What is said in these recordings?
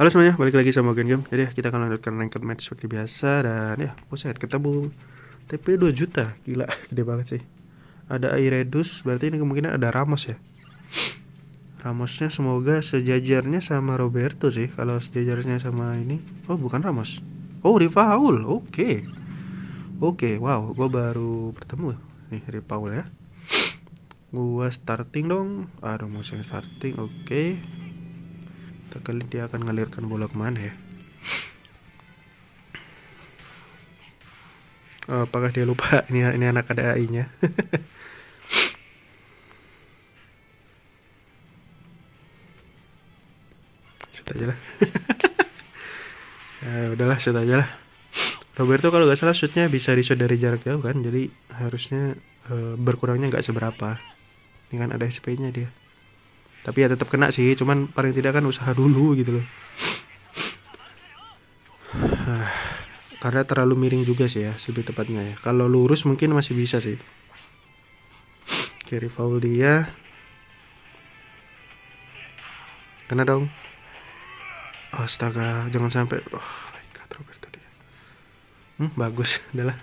Halo semuanya, balik lagi sama Gen Game. Jadi kita akan lanjutkan ranked match seperti biasa dan ya, buset ketemu TP 2 juta. Gila, gede banget sih. Ada Airedus, berarti ini kemungkinan ada Ramos ya. Ramosnya semoga sejajarnya sama Roberto sih. Kalau sejajarnya sama ini, oh bukan Ramos. Oh, Rivaul. Oke. Okay. Oke, okay, wow, gue baru bertemu nih Rivaul ya. Gua starting dong. Aduh, musim starting. Oke. Okay kita kali dia akan ngalirkan bola kemana ya oh, apakah dia lupa ini ini anak ada AI nya shoot aja lah ya, udahlah shoot aja lah Roberto kalau nggak salah shootnya bisa di shoot dari jarak jauh kan jadi harusnya uh, berkurangnya nggak seberapa dengan ada SP nya dia tapi ya tetap kena sih cuman paling tidak kan usaha dulu gitu loh karena terlalu miring juga sih ya lebih tepatnya ya kalau lurus mungkin masih bisa sih kiri foul dia kena dong astaga jangan sampai oh my god Roberto dia hmm, bagus adalah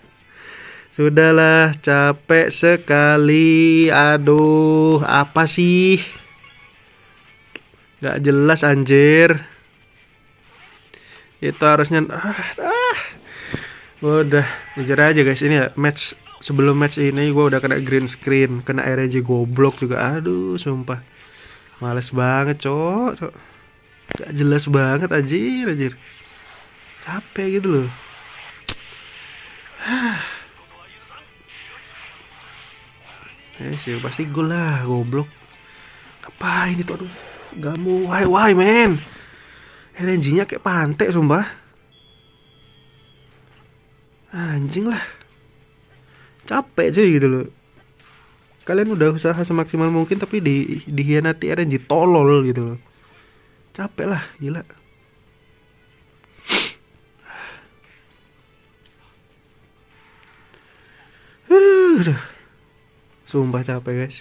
sudahlah capek sekali aduh apa sih Gak jelas anjir. Itu harusnya ah, ah. Gue udah ujar aja guys ini ya match sebelum match ini gue udah kena green screen, kena RNG goblok juga. Aduh, sumpah. Males banget, cok. co. Gak jelas banget anjir, anjir. Capek gitu loh. Eh, sih pasti gue lah, goblok. Ngapain itu aduh. Gak mulai, why men? RNG-nya kayak pantai, sumpah. Anjing lah. Capek cuy gitu loh. Kalian udah usaha semaksimal mungkin tapi di dihianati RNG tolol gitu loh. Capek lah, gila. Sumpah capek guys.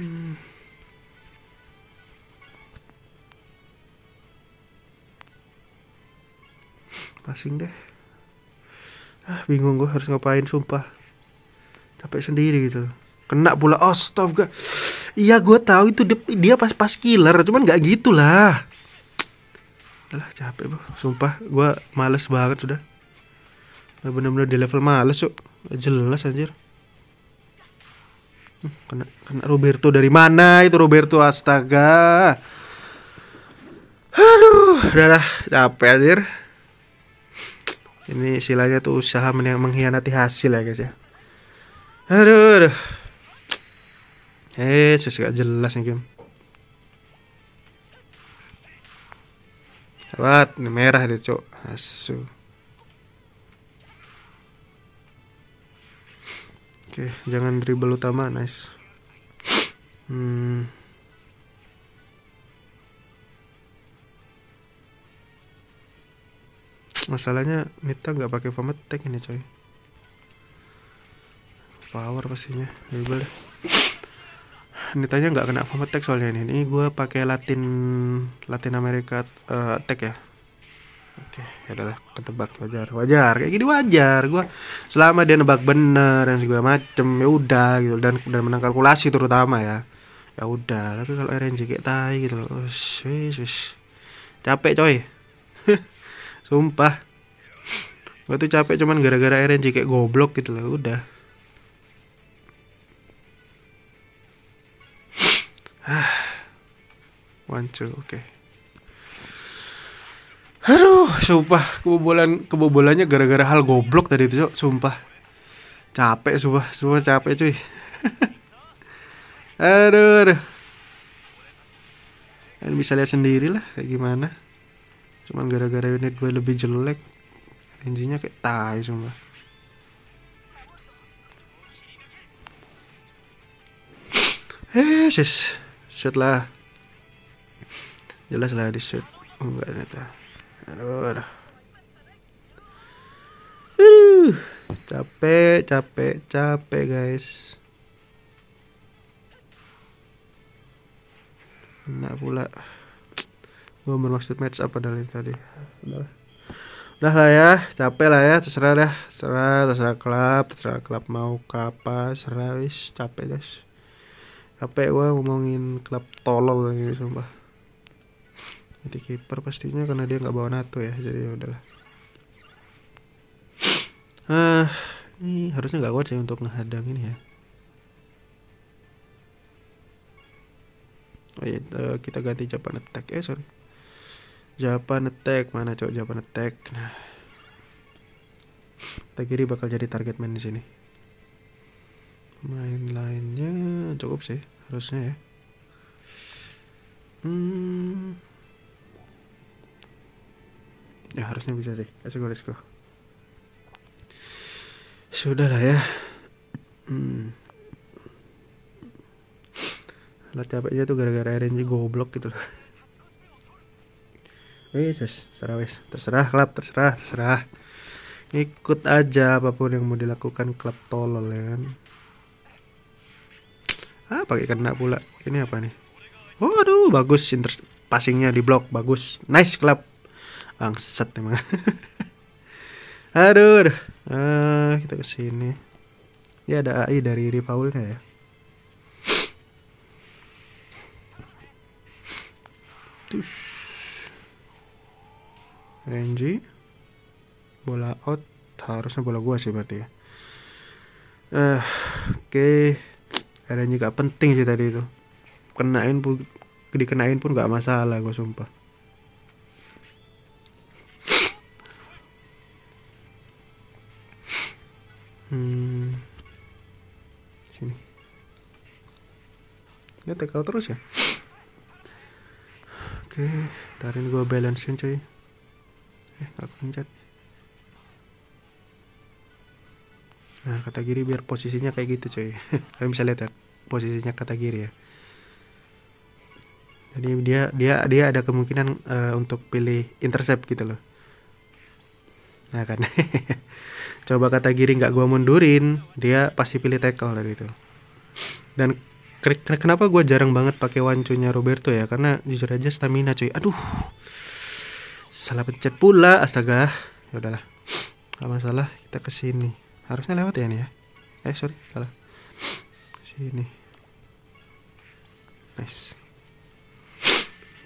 Hmm. Pasing deh. Ah, bingung gue harus ngapain sumpah. Capek sendiri gitu. Kena pula oh gue. Iya gue tahu itu dia pas-pas killer, cuman nggak gitulah. Alah capek bro, sumpah gue males banget sudah. Bener-bener di level males yuk, jelas anjir. Kena, kena Roberto dari mana itu Roberto astaga. Aduh, udahlah capek anjir. Ini silanya tuh usaha men mengkhianati hasil ya guys ya. Aduh, aduh. Eh, sus gak jelas nih game. Lewat, merah deh, Cok. Asu. Oke, okay, jangan dribble utama, nice. Hmm. Masalahnya Nita nggak pakai format tag ini coy. Power pastinya, dribble. Nitanya nggak kena format tag soalnya ini. Ini gue pakai Latin Latin Amerika uh, tag ya. Oke, ya adalah ketebak wajar, wajar kayak gini wajar. Gua selama dia nebak bener dan segala macem ya udah gitu dan dan menang kalkulasi terutama ya. Ya udah, tapi kalau RNG kayak tai gitu loh. Ush, wis, wis. Capek coy. Sumpah. Gue tuh capek cuman gara-gara RNG kayak goblok gitu loh, ya udah. Ah. One, two, oke. Okay. Aduh, sumpah kebobolan kebobolannya gara-gara hal goblok tadi itu, Cok. Sumpah. Capek, sumpah. Sumpah capek, cuy. aduh, aduh. Kalian bisa lihat sendiri lah kayak gimana. Cuman gara-gara unit gue lebih jelek. engine nya kayak tai, sumpah. Eh, sis. Shoot lah. Jelas lah di shoot. Oh, enggak, ternyata. Aduh, aduh. capek, capek, capek guys. Enak pula. gua bermaksud match apa dalin tadi. Udah. lah ya, capek lah ya, terserah dah, terserah, terserah klub, terserah klub mau kapas serah wis, capek guys. Capek gua ngomongin klub tolol ini sumpah ganti kiper pastinya karena dia nggak bawa nato ya jadi ya udahlah ah ini harusnya nggak kuat sih untuk ngehadang ini ya oh iya eh, kita ganti Japan Attack eh sorry Japan Attack mana cowok Japan Attack nah kiri bakal jadi target man di sini main lainnya cukup sih harusnya ya hmm ya harusnya bisa sih let's go let's go sudah lah ya hmm. Lah capek aja tuh gara-gara RNG goblok gitu loh Wes, wes, terserah wes, terserah klub, terserah, terserah. Ikut aja apapun yang mau dilakukan klub tolol ya kan. Ah, pakai kena pula. Ini apa nih? Waduh, bagus inter passingnya di blok, bagus. Nice klub. Bangsat emang. aduh, aduh. Uh, kita ke sini. Ya ada AI dari Ripaulnya ya. Tuh. Renji. Bola out harusnya bola gua sih berarti ya. Eh, uh, oke. Okay. Renji gak penting sih tadi itu. Kenain pun dikenain pun gak masalah gua sumpah. Hmm. Sini. Ya tackle terus ya. Oke, tarin gue balancein cuy. Eh, aku pencet. Nah, kata kiri biar posisinya kayak gitu cuy. Kalian bisa lihat ya, posisinya kata kiri ya. Jadi dia dia dia ada kemungkinan uh, untuk pilih intercept gitu loh. Nah kan. Coba kata Giri nggak gue mundurin, dia pasti pilih tackle dari itu. Dan kenapa gue jarang banget pakai wancunya Roberto ya? Karena jujur aja stamina cuy. Aduh. Salah pencet pula, astaga. Ya udahlah. nggak masalah, kita ke sini. Harusnya lewat ya nih ya. Eh, sorry, salah. Sini. Nice.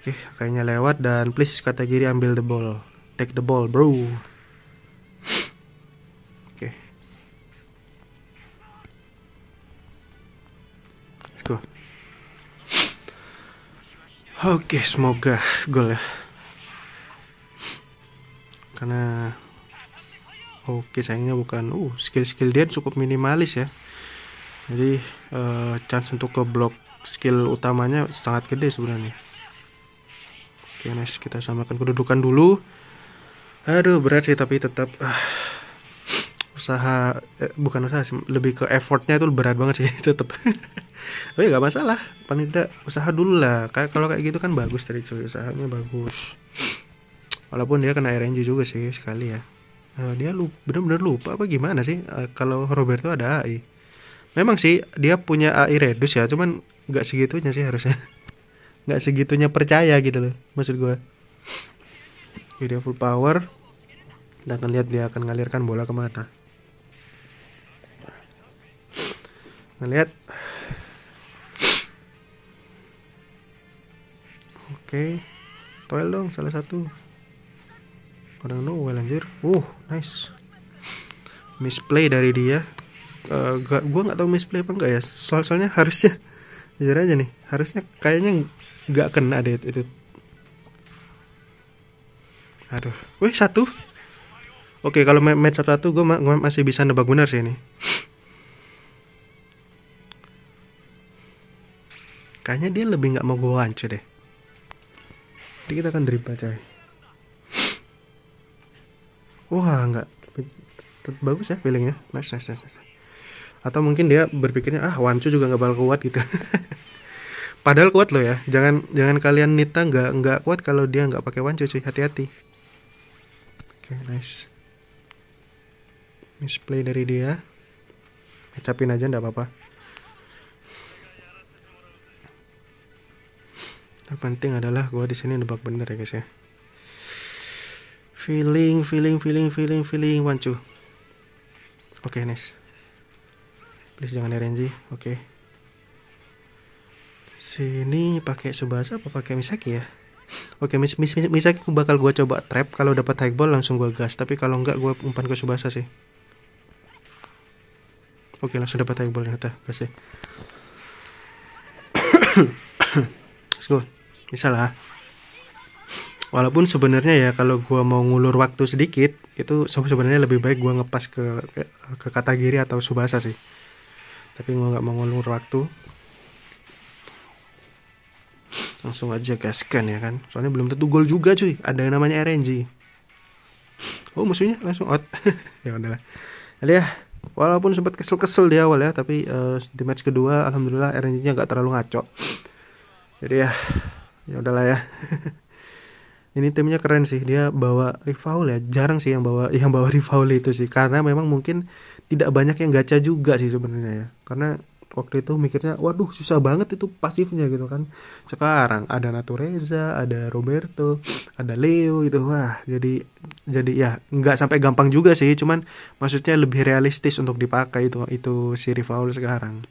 Oke, kayaknya lewat dan please kata Giri ambil the ball. Take the ball, bro. menurutku. Oke, okay, semoga gol ya. Karena oke okay, sayangnya bukan uh skill-skill dia cukup minimalis ya. Jadi uh, chance untuk ke blok skill utamanya sangat gede sebenarnya. Oke, okay, nice. Kita samakan kedudukan dulu. Aduh, berat sih tapi tetap ah usaha eh, bukan usaha sih lebih ke effortnya itu berat banget sih tetap tapi nggak masalah paling tidak usaha dulu lah kayak kalau kayak gitu kan bagus dari cuy usahanya bagus walaupun dia kena RNG juga sih sekali ya nah, dia lu bener-bener lupa apa gimana sih eh, kalau Roberto ada AI memang sih dia punya AI redus ya cuman nggak segitunya sih harusnya nggak segitunya percaya gitu loh maksud gue jadi full power kita akan lihat dia akan ngalirkan bola kemana ngelihat oke toil dong salah satu kadang well anjir uh nice misplay dari dia eh, gak, gua nggak tahu misplay apa enggak ya soal soalnya harusnya jujur aja nih harusnya kayaknya nggak kena deh itu aduh wih satu oke okay, kalau match satu gua gue masih bisa nebak benar sih ini Kayaknya dia lebih nggak mau gue hancur deh. Jadi kita akan dribble coy. Wah nggak bagus ya feelingnya. Nice, nice, nice, Atau mungkin dia berpikirnya ah Wancu juga nggak bakal kuat gitu. Padahal kuat loh ya. Jangan jangan kalian Nita nggak nggak kuat kalau dia nggak pakai Wancu cuy. Hati-hati. Oke okay, nice. Misplay dari dia. Kecapin aja ndak apa-apa. terpenting adalah gue di sini nebak bener ya guys ya feeling feeling feeling feeling feeling one two oke okay, nice please jangan ya, RNG oke okay. sini pakai Subasa apa pakai Misaki ya Oke, okay, mis, mis, Misaki bakal gue coba trap. Kalau dapat high ball langsung gue gas. Tapi kalau enggak gue umpan ke Subasa sih. Oke, okay, langsung dapat high ball ternyata. Gas ya. Let's go misalnya, ah. walaupun sebenarnya ya kalau gue mau ngulur waktu sedikit itu sebenarnya lebih baik gue ngepas ke ke, kata giri atau Subasa sih tapi gue nggak mau ngulur waktu langsung aja gaskan ya kan soalnya belum tentu gol juga cuy ada yang namanya RNG oh musuhnya langsung out ya udahlah jadi ya walaupun sempat kesel-kesel di awal ya tapi uh, di match kedua alhamdulillah RNG-nya nggak terlalu ngaco jadi ya ya udahlah ya ini timnya keren sih dia bawa Rifaul ya jarang sih yang bawa yang bawa Rifaul itu sih karena memang mungkin tidak banyak yang gacha juga sih sebenarnya ya karena waktu itu mikirnya waduh susah banget itu pasifnya gitu kan sekarang ada Natureza ada Roberto ada Leo gitu wah jadi jadi ya nggak sampai gampang juga sih cuman maksudnya lebih realistis untuk dipakai itu itu si Rifaul sekarang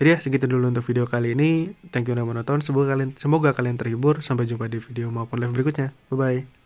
jadi ya segitu dulu untuk video kali ini. Thank you udah menonton. Semoga kalian semoga kalian terhibur. Sampai jumpa di video maupun live berikutnya. Bye bye.